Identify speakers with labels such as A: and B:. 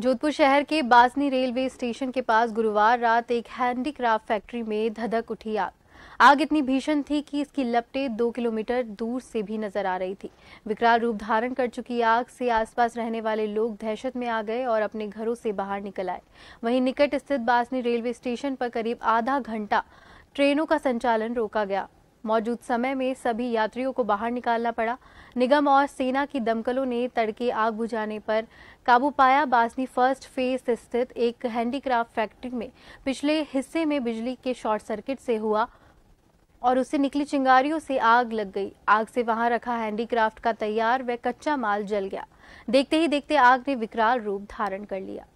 A: जोधपुर शहर के Basni railway station के पास गुरुवार रात एक हैंडीक्राफ्ट फैक्ट्री में धधक उठी आग आग इतनी भीषण थी कि इसकी लपटें दो किलोमीटर दूर से भी नजर आ रही थी विकराल रूप धारण कर चुकी आग से आसपास रहने वाले लोग दहशत में आ गए और अपने घरों से बाहर निकल आए वहीं निकट स्थित बासनी रेलवे स्टेशन पर करीब आधा घंटा ट्रेनों का संचालन रोका गया मौजूद समय में सभी यात्रियों को बाहर निकालना पड़ा निगम और सेना की दमकलों ने तड़के आग बुझाने पर काबू पाया बासनी फर्स्ट फेज स्थित एक हैंडीक्राफ्ट फैक्ट्री में पिछले हिस्से में बिजली के शॉर्ट सर्किट से हुआ और उससे निकली चिंगारियों से आग लग गई आग से वहां रखा हैंडीक्राफ्ट का तैयार व कच्चा माल जल गया देखते ही देखते आग ने विकराल रूप धारण कर लिया